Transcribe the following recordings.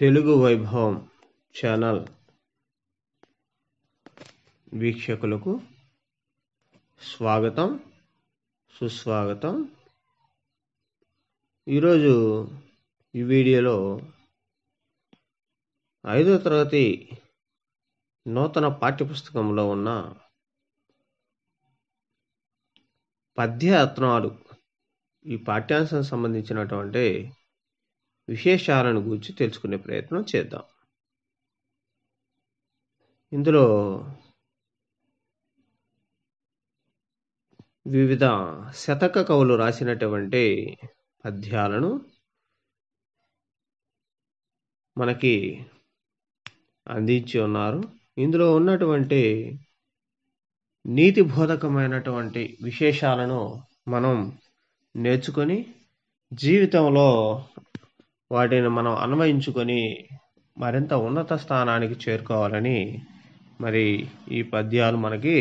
తెలుగు వైభవం ఛానల్ వీక్షకులకు స్వాగతం సుస్వాగతం ఈరోజు ఈ వీడియోలో ఐదో తరగతి నూతన పాఠ్యపుస్తకంలో ఉన్న పద్య రత్నాలు ఈ పాఠ్యాంశం సంబంధించినటువంటి విశేషాలను గురించి తెలుసుకునే ప్రయత్నం చేద్దాం ఇందులో వివిధ శతక కవులు రాసినటువంటి పద్యాలను మనకి అందించి ఉన్నారు ఇందులో ఉన్నటువంటి నీతి బోధకమైనటువంటి విశేషాలను మనం నేర్చుకొని జీవితంలో వాటిని మనం అన్వయించుకొని మరింత ఉన్నత స్థానానికి చేరుకోవాలని మరి ఈ పద్యాలు మనకి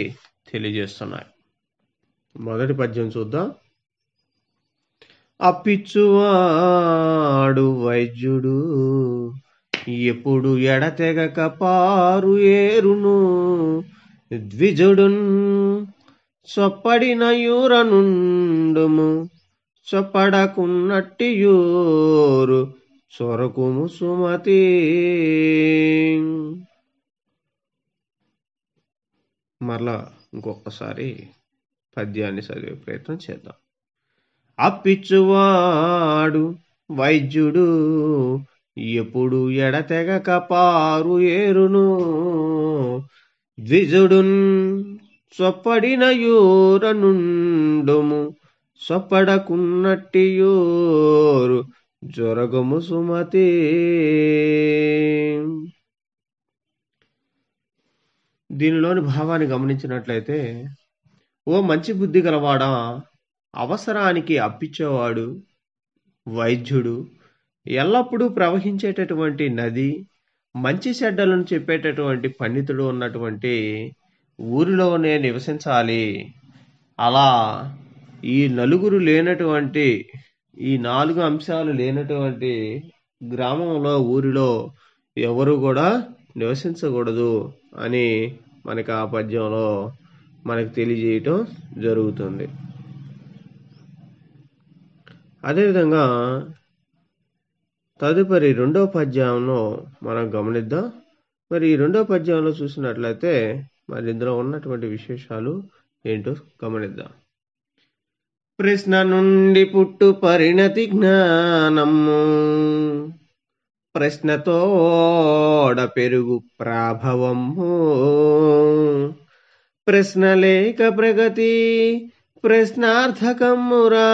తెలియజేస్తున్నాయి మొదటి పద్యం చూద్దాం అప్పిచ్చువాడు వైద్యుడు ఎప్పుడు ఎడతెగక పారు ఏరును ద్విజుడు చొప్పడిన యూరనుండుము యూరు సొరకుము సుమతి మరలా ఇంకొకసారి పద్యాన్ని చదివే ప్రయత్నం చేద్దాం అప్పిచ్చువాడు వైద్యుడు ఎప్పుడు ఎడతెగక పారు ఏరును ద్విజుడున్ సొప్పడిన యోరనుండుము సొప్పడకున్నట్టి యోరు జ్వరగము సుమతి దీనిలోని భావాన్ని గమనించినట్లయితే ఓ మంచి బుద్ధి గలవాడా అవసరానికి అప్పిచ్చేవాడు వైద్యుడు ఎల్లప్పుడూ ప్రవహించేటటువంటి నది మంచి చెడ్డలను చెప్పేటటువంటి పండితుడు ఉన్నటువంటి ఊరిలోనే నివసించాలి అలా ఈ నలుగురు లేనటువంటి ఈ నాలుగు అంశాలు లేనటువంటి గ్రామంలో ఊరిలో ఎవరు కూడా నివసించకూడదు అని మనకు ఆ పద్యంలో మనకు తెలియజేయటం జరుగుతుంది అదేవిధంగా తదుపరి రెండవ పద్యంలో మనం గమనిద్దాం మరి ఈ రెండవ పద్యంలో చూసినట్లయితే మరి ఇందులో ఉన్నటువంటి విశేషాలు ఏంటో గమనిద్దాం ప్రశ్న నుండి పుట్టు పరిణతి జ్ఞానము ప్రశ్నతోడ పెరుగు ప్రాభవము ప్రశ్న లేక ప్రగతి ప్రశ్నార్థకమురా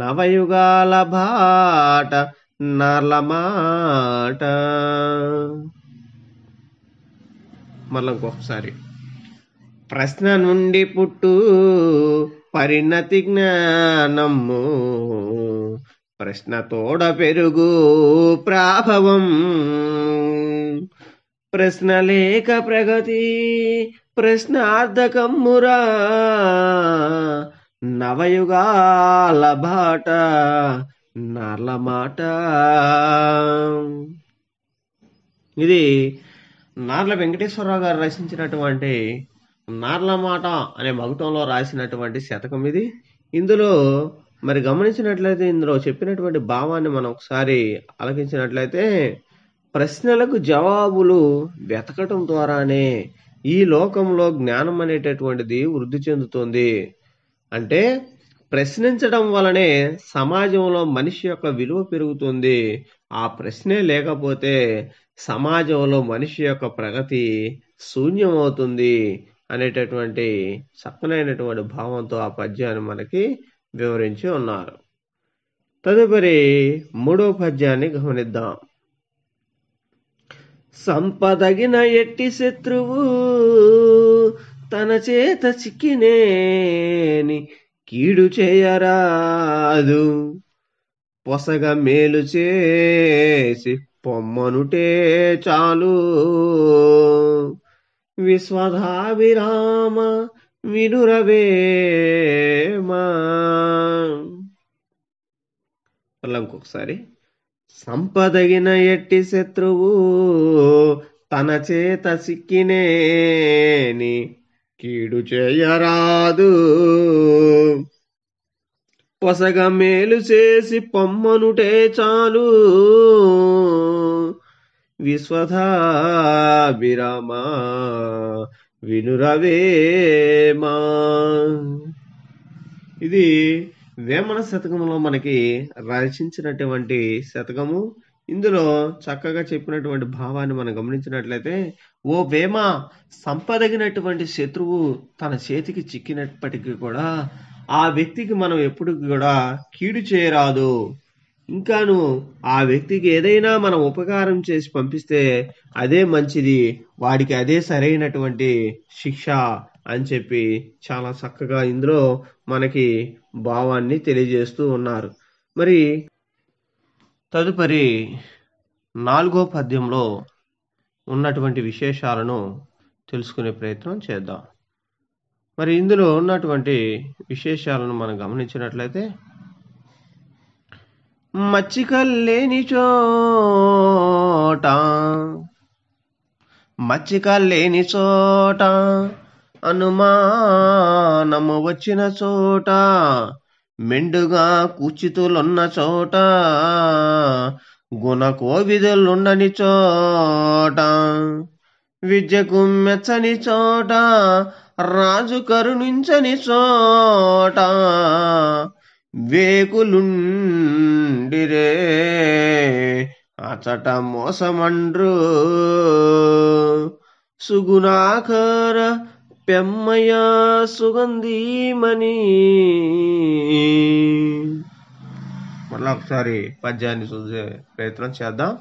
నవయుగాల బాట నలమాట మాట మళ్ళీ ఇంకొకసారి ప్రశ్న నుండి పుట్టు పరిణతి జ్ఞానము ప్రశ్న తోడ పెరుగు ప్రాభవం ప్రశ్న లేక ప్రగతి ప్రశ్నార్థకమ్మురా నవయుగాల బాట నర్ల మాట ఇది నార్ల వెంకటేశ్వరరావు గారు రచించినటువంటి నార్లమాట అనే మగుతంలో రాసినటువంటి శతకం ఇది ఇందులో మరి గమనించినట్లయితే ఇందులో చెప్పినటువంటి భావాన్ని మనం ఒకసారి ఆలకించినట్లయితే ప్రశ్నలకు జవాబులు వెతకటం ద్వారానే ఈ లోకంలో జ్ఞానం అనేటటువంటిది వృద్ధి చెందుతుంది అంటే ప్రశ్నించడం వలనే సమాజంలో మనిషి యొక్క విలువ పెరుగుతుంది ఆ ప్రశ్నే లేకపోతే సమాజంలో మనిషి యొక్క ప్రగతి శూన్యమవుతుంది అనేటటువంటి చక్కనైనటువంటి భావంతో ఆ పద్యాన్ని మనకి వివరించి ఉన్నారు తదుపరి మూడో పద్యాన్ని గమనిద్దాం సంపదగిన ఎట్టి శత్రువు తన చేత చిక్కినేని కీడు చేయరాదు పొసగ మేలు చేసి పొమ్మనుటే చాలు విశ్వధావిరామ వినురవేమ సంపదగిన ఎట్టి శత్రువు తన చేత సిక్కినేని కీడు చేయరాదు పొసగ మేలు చేసి పొమ్మనుటే చాలు విశ్వధాభిరామా వినురవేమా ఇది వేమన శతకంలో మనకి రచించినటువంటి శతకము ఇందులో చక్కగా చెప్పినటువంటి భావాన్ని మనం గమనించినట్లయితే ఓ వేమ సంపదగినటువంటి శత్రువు తన చేతికి చిక్కినప్పటికీ కూడా ఆ వ్యక్తికి మనం ఎప్పుడు కూడా కీడు చేయరాదు ఇంకాను ఆ వ్యక్తికి ఏదైనా మనం ఉపకారం చేసి పంపిస్తే అదే మంచిది వాడికి అదే సరైనటువంటి శిక్ష అని చెప్పి చాలా చక్కగా ఇందులో మనకి భావాన్ని తెలియజేస్తూ ఉన్నారు మరి తదుపరి నాలుగో పద్యంలో ఉన్నటువంటి విశేషాలను తెలుసుకునే ప్రయత్నం చేద్దాం మరి ఇందులో ఉన్నటువంటి విశేషాలను మనం గమనించినట్లయితే మచ్చికల్లేని చోట మచ్చికల్లేని చోట అనుమానము వచ్చిన చోట మెండుగా కూచితులున్న చోట గుణ గుణకోవిధులుండని చోట విద్యకు మెచ్చని చోట రాజు కరుణించని చోట వేకులుండిరే అచట మోసమండ్రు సుగుణాకార పెమ్మయ సుగంధీమణి మళ్ళా ఒకసారి పద్యాన్ని చూసే ప్రయత్నం చేద్దాం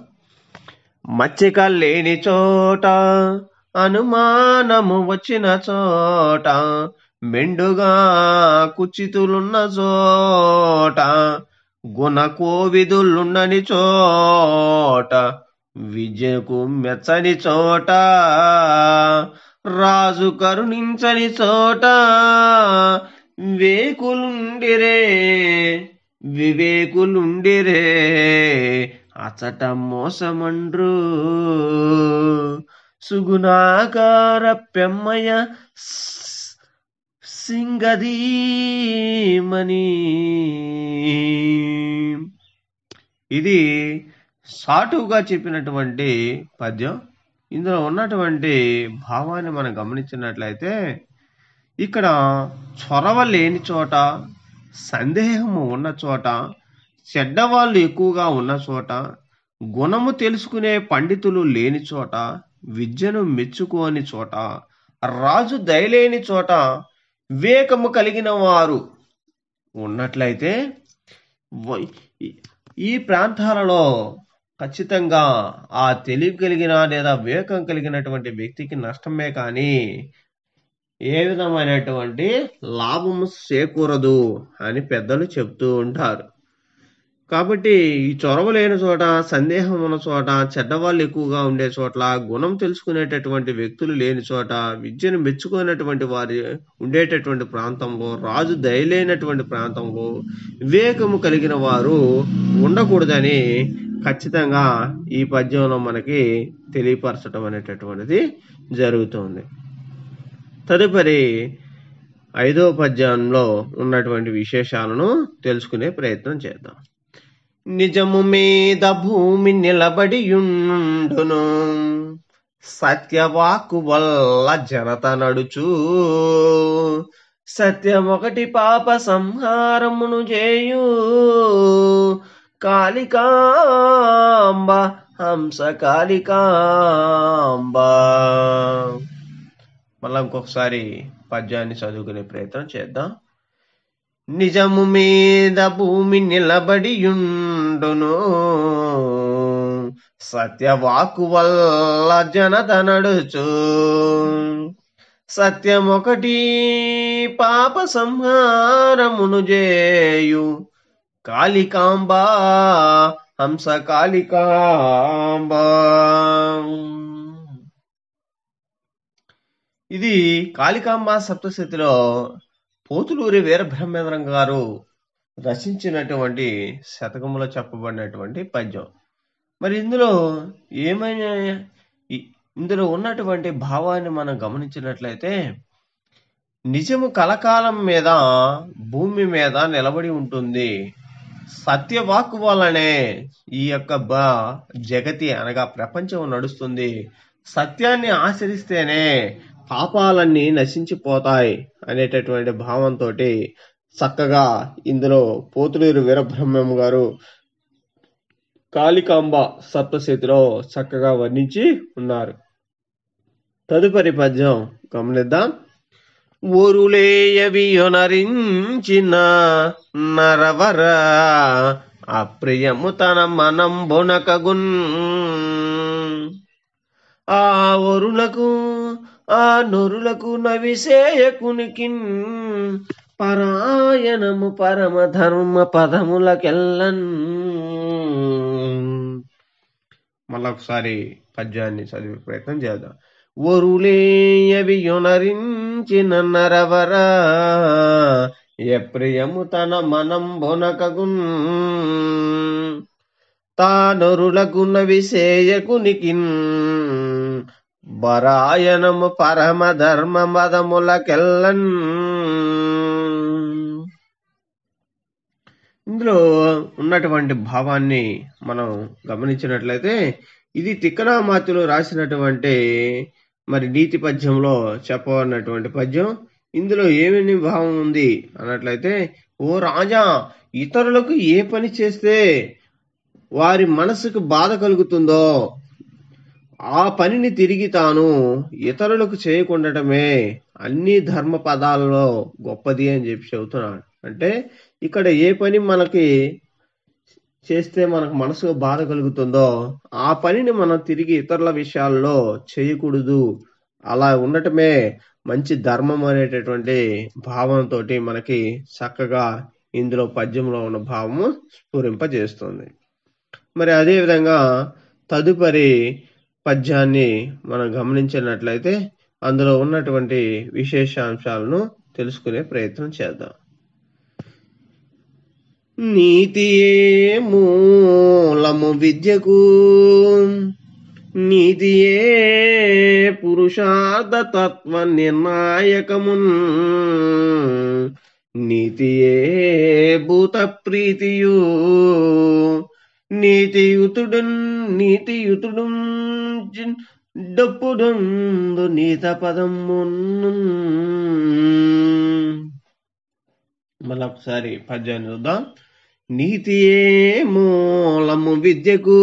మచ్చిక లేని చోట అనుమానము వచ్చిన చోట మెండుగా కుచితులున్న చోట గుణకోవిదులున్నని చోట విజయకు మెచ్చని చోట రాజు కరుణించని చోట వేకులుండిరే వివేకులుండిరే అచట మోసమండ్రు సుగుణాకార పెమ్మయ సింగదీమణి ఇది సాటుగా చెప్పినటువంటి పద్యం ఇందులో ఉన్నటువంటి భావాన్ని మనం గమనించినట్లయితే ఇక్కడ చొరవ లేని చోట సందేహము ఉన్న చోట చెడ్డవాళ్ళు ఎక్కువగా ఉన్న చోట గుణము తెలుసుకునే పండితులు లేని చోట విద్యను మెచ్చుకోని చోట రాజు దయలేని చోట వివేకము కలిగిన వారు ఉన్నట్లయితే ఈ ప్రాంతాలలో ఖచ్చితంగా ఆ తెలివి కలిగిన లేదా వివేకం కలిగినటువంటి వ్యక్తికి నష్టమే కానీ ఏ విధమైనటువంటి లాభము చేకూరదు అని పెద్దలు చెప్తూ ఉంటారు కాబట్టి ఈ చొరవ లేని చోట సందేహం ఉన్న చోట చెడ్డవాళ్ళు ఎక్కువగా ఉండే చోట్ల గుణం తెలుసుకునేటటువంటి వ్యక్తులు లేని చోట విద్యను మెచ్చుకునేటువంటి వారి ఉండేటటువంటి ప్రాంతంలో రాజు దయలేనటువంటి ప్రాంతంలో వివేకము కలిగిన వారు ఉండకూడదని ఖచ్చితంగా ఈ పద్యంలో మనకి తెలియపరచడం అనేటటువంటిది జరుగుతుంది తదుపరి ఐదో పద్యంలో ఉన్నటువంటి విశేషాలను తెలుసుకునే ప్రయత్నం చేద్దాం నిజము మీద భూమి నిలబడియుండును సత్యవాకు వల్ల జనత నడుచు ఒకటి పాప సంహారమును చేయు కాళికాంబ హంస కాళికాంబ మళ్ళీ ఇంకొకసారి పద్యాన్ని చదువుకునే ప్రయత్నం చేద్దాం నిజము మీద భూమి నిలబడియుండును సత్యవాకు వల్ల జనత నడుచు సత్యమొకటి పాప సంహారమును చేయు కాళికాంబ హంస కాళికాంబ ఇది కాళికాంబ సప్తశతిలో పోతులూరి వీరబ్రహ్మేంద్రం గారు రచించినటువంటి శతకంలో చెప్పబడినటువంటి పద్యం మరి ఇందులో ఏమైనా ఇందులో ఉన్నటువంటి భావాన్ని మనం గమనించినట్లయితే నిజము కలకాలం మీద భూమి మీద నిలబడి ఉంటుంది సత్యవాకు వలనే ఈ యొక్క బ జగతి అనగా ప్రపంచం నడుస్తుంది సత్యాన్ని ఆచరిస్తేనే పాపాలన్నీ నశించిపోతాయి అనేటటువంటి భావంతో చక్కగా ఇందులో పోతులూరు వీరబ్రహ్మం గారు కాళికాంబ సప్తశతిలో చక్కగా వర్ణించి ఉన్నారు తదుపరి పద్యం గమనిద్దాం నరించిన నరవర అప్రియము తన మనం మనంబునకగున్ ఆ ఒరులకు ఆ నొరులకు నవిసేయకునికి పరాయణము పరమ ధర్మ పదములకెల్లన్ మళ్ళా ఒకసారి పద్యాన్ని చదివే ప్రయత్నం చేద్దాం ఒరులేయవి యునరించిన నరవరా ప్రియము తన మనం బొనకగున్ తానొరులకున్న విసేయకునికిన్ బరాయణము పరమ ధర్మ మదములకెల్లన్ ఇందులో ఉన్నటువంటి భావాన్ని మనం గమనించినట్లయితే ఇది తిక్కనామాతులు రాసినటువంటి మరి నీతి పద్యంలో చెప్పబడినటువంటి పద్యం ఇందులో ఏమేమి భావం ఉంది అన్నట్లయితే ఓ రాజా ఇతరులకు ఏ పని చేస్తే వారి మనసుకు బాధ కలుగుతుందో ఆ పనిని తిరిగి తాను ఇతరులకు చేయకుండటమే అన్ని ధర్మ పదాలలో గొప్పది అని చెప్పి చెబుతున్నాడు అంటే ఇక్కడ ఏ పని మనకి చేస్తే మనకు మనసుకు బాధ కలుగుతుందో ఆ పనిని మనం తిరిగి ఇతరుల విషయాల్లో చేయకూడదు అలా ఉండటమే మంచి ధర్మం అనేటటువంటి భావంతో మనకి చక్కగా ఇందులో పద్యంలో ఉన్న భావము స్ఫురింపజేస్తుంది మరి అదేవిధంగా తదుపరి పద్యాన్ని మనం గమనించినట్లయితే అందులో ఉన్నటువంటి విశేషాంశాలను తెలుసుకునే ప్రయత్నం చేద్దాం నీతి మూలము విద్యకు నీతియే పురుషార్థ తత్వ నిర్ణాయకమున్ నీతియే భూత ప్రీతియు నీతియుతుడున్ నీతియుతుడు డప్పుడు నీత పదం మళ్ళా ఒకసారి పద్యాన్ని చూద్దాం నీతియే మూలము విద్యకు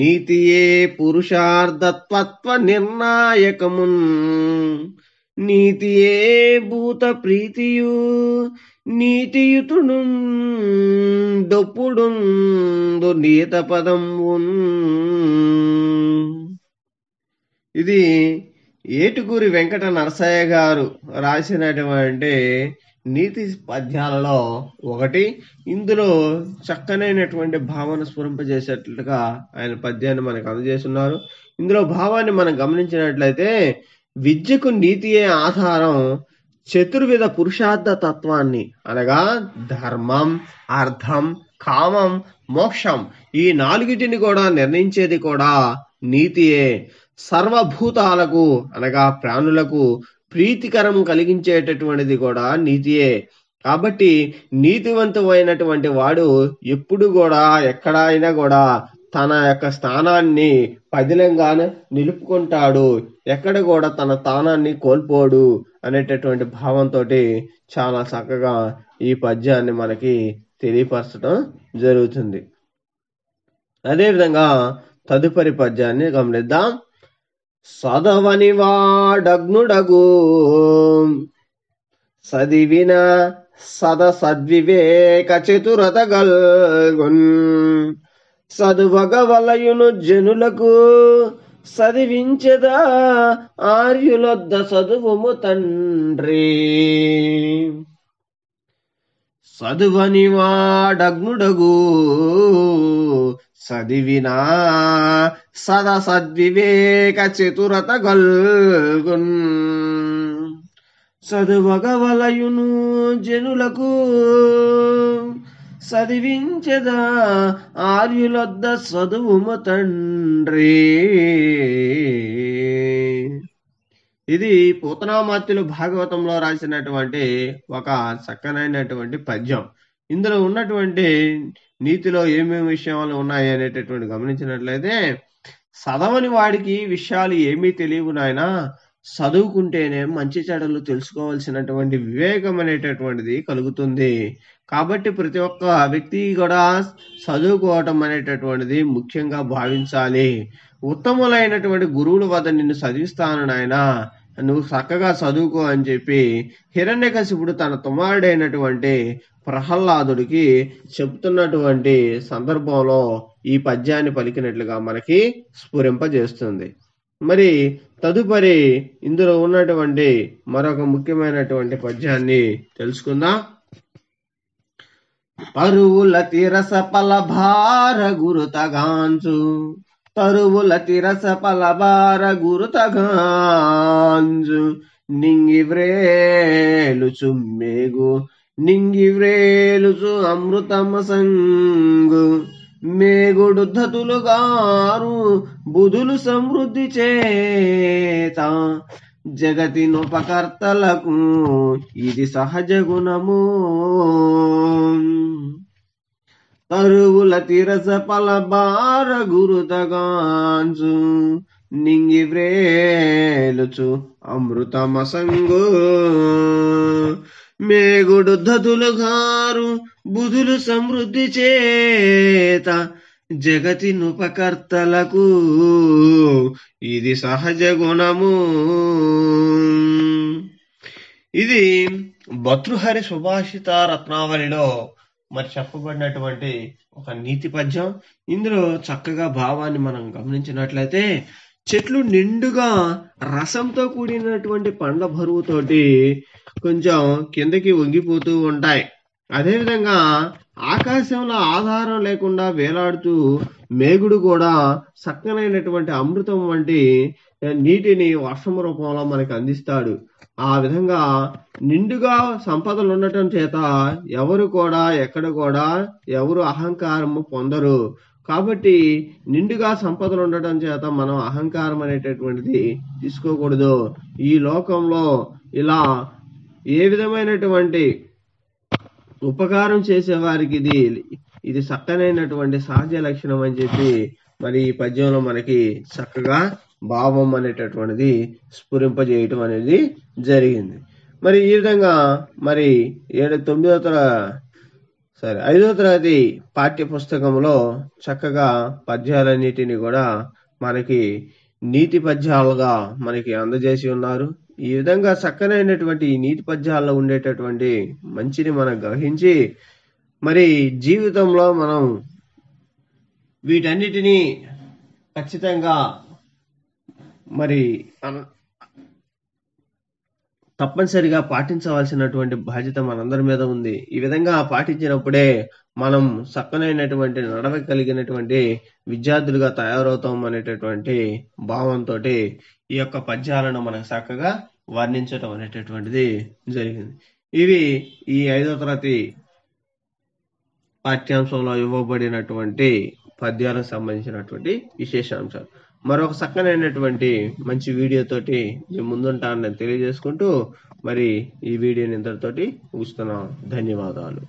నీతియే పురుషార్థత్వత్వ నిర్ణాయకమున్ ನೀತಿಯೇ భూత ప్రీతియు నీతియుతుడు ಡೊಪ್ಪುಡುಂದು నీత పదం ఇది ఏటుకూరి వెంకట నరసయ్య గారు రాసినటువంటి నీతి పద్యాలలో ఒకటి ఇందులో చక్కనైనటువంటి భావన స్ఫురింపజేసేట్లుగా ఆయన పద్యాన్ని మనకు అందజేస్తున్నారు ఇందులో భావాన్ని మనం గమనించినట్లయితే విద్యకు నీతియే ఆధారం చతుర్విధ పురుషార్థ తత్వాన్ని అనగా ధర్మం అర్థం కామం మోక్షం ఈ నాలుగిటిని కూడా నిర్ణయించేది కూడా నీతియే సర్వభూతాలకు అనగా ప్రాణులకు ప్రీతికరం కలిగించేటటువంటిది కూడా నీతియే కాబట్టి నీతివంతమైనటువంటి వాడు ఎప్పుడు కూడా ఎక్కడైనా కూడా తన యొక్క స్థానాన్ని పదిలంగానే నిలుపుకుంటాడు ఎక్కడ కూడా తన స్థానాన్ని కోల్పోడు అనేటటువంటి భావంతో చాలా చక్కగా ఈ పద్యాన్ని మనకి తెలియపరచడం జరుగుతుంది అదేవిధంగా తదుపరి పద్యాన్ని గమనిద్దాం సదవని వాడగ్నుడగు సదివిన సద సద్వివేక చతురత గల్గున్ సదువగవలయును జనులకు సదివించదా ఆర్యులొద్ద సదువుము తండ్రి సదువని వాడగ్నుడగు సదివినా సద సద్వివేక చతురత గల్గున్ సదువగవలయును జనులకు సదివించదా ఆర్యులొద్ద చదువుమ తండ్రి ఇది పూతనామాత్యులు భాగవతంలో రాసినటువంటి ఒక చక్కనైనటువంటి పద్యం ఇందులో ఉన్నటువంటి నీతిలో ఏమేమి విషయాలు ఉన్నాయి అనేటటువంటి గమనించినట్లయితే చదవని వాడికి విషయాలు ఏమీ తెలియవు నాయన చదువుకుంటేనే మంచి చెడలు తెలుసుకోవాల్సినటువంటి వివేకం అనేటటువంటిది కలుగుతుంది కాబట్టి ప్రతి ఒక్క వ్యక్తి కూడా చదువుకోవటం అనేటటువంటిది ముఖ్యంగా భావించాలి ఉత్తములైనటువంటి గురువుల వద్ద నిన్ను చదివిస్తాను నాయన నువ్వు చక్కగా చదువుకో అని చెప్పి హిరణ్యకశిపుడు తన తుమారుడైనటువంటి ప్రహ్లాదుడికి చెప్తున్నటువంటి సందర్భంలో ఈ పద్యాన్ని పలికినట్లుగా మనకి స్ఫురింపజేస్తుంది మరి తదుపరి ఇందులో ఉన్నటువంటి మరొక ముఖ్యమైనటువంటి పద్యాన్ని తెలుసుకుందాం పరువుల తిరస పలభార గురుతగాంచు తరువుల తిరస పలభార గురుతగాంజు వ్రేలు చుమ్మేగు నింగివ్రేలుచు అమృతమ సంగు మేగుడు ధతులు గారు బుధులు సమృద్ధి చేత జగతినుపకర్తలకు ఇది సహజ గుణము తరువుల తిరస బార గురుతగాంచు నింగి వ్రేలుచు అమృతమసంగు మేగుడు ధతులు గారు బుధులు సమృద్ధి చేత జగతినుపకర్తలకు ఇది సహజ గుణము ఇది భతృహరి సుభాషిత రత్నావళిలో మరి చెప్పబడినటువంటి ఒక నీతి పద్యం ఇందులో చక్కగా భావాన్ని మనం గమనించినట్లయితే చెట్లు నిండుగా రసంతో కూడినటువంటి పండ్ల బరువుతోటి కొంచెం కిందకి వంగిపోతూ ఉంటాయి అదేవిధంగా ఆకాశంలో ఆధారం లేకుండా వేలాడుతూ మేగుడు కూడా చక్కనైనటువంటి అమృతం వంటి నీటిని వర్షం రూపంలో మనకి అందిస్తాడు ఆ విధంగా నిండుగా సంపదలు ఉండటం చేత ఎవరు కూడా ఎక్కడ కూడా ఎవరు అహంకారము పొందరు కాబట్టి నిండుగా సంపదలు ఉండటం చేత మనం అహంకారం అనేటటువంటిది తీసుకోకూడదు ఈ లోకంలో ఇలా ఏ విధమైనటువంటి ఉపకారం చేసేవారికి ఇది ఇది చక్కనైనటువంటి సహజ లక్షణం అని చెప్పి మరి ఈ పద్యంలో మనకి చక్కగా భావం అనేటటువంటిది స్ఫురింపజేయటం అనేది జరిగింది మరి ఈ విధంగా మరి ఏడు తొమ్మిదో తర సరే ఐదో తరగతి పాఠ్య పుస్తకంలో చక్కగా పద్యాలన్నిటిని కూడా మనకి నీతి పద్యాలుగా మనకి అందజేసి ఉన్నారు ఈ విధంగా చక్కనైనటువంటి నీటి నీతి పద్యాల్లో ఉండేటటువంటి మంచిని మనం గ్రహించి మరి జీవితంలో మనం వీటన్నిటినీ ఖచ్చితంగా మరి తప్పనిసరిగా పాటించవలసినటువంటి బాధ్యత మనందరి మీద ఉంది ఈ విధంగా పాటించినప్పుడే మనం చక్కనైనటువంటి కలిగినటువంటి విద్యార్థులుగా తయారవుతాం అనేటటువంటి భావంతో ఈ యొక్క పద్యాలను మనకు చక్కగా వర్ణించడం అనేటటువంటిది జరిగింది ఇవి ఈ ఐదో తరగతి పాఠ్యాంశంలో ఇవ్వబడినటువంటి పద్యాలకు సంబంధించినటువంటి విశేషాంశాలు మరొక చక్కనైనటువంటి మంచి వీడియోతోటి మేము ముందుంటానని తెలియజేసుకుంటూ మరి ఈ వీడియోని ఇంతటితోటి ముగిస్తున్నాం ధన్యవాదాలు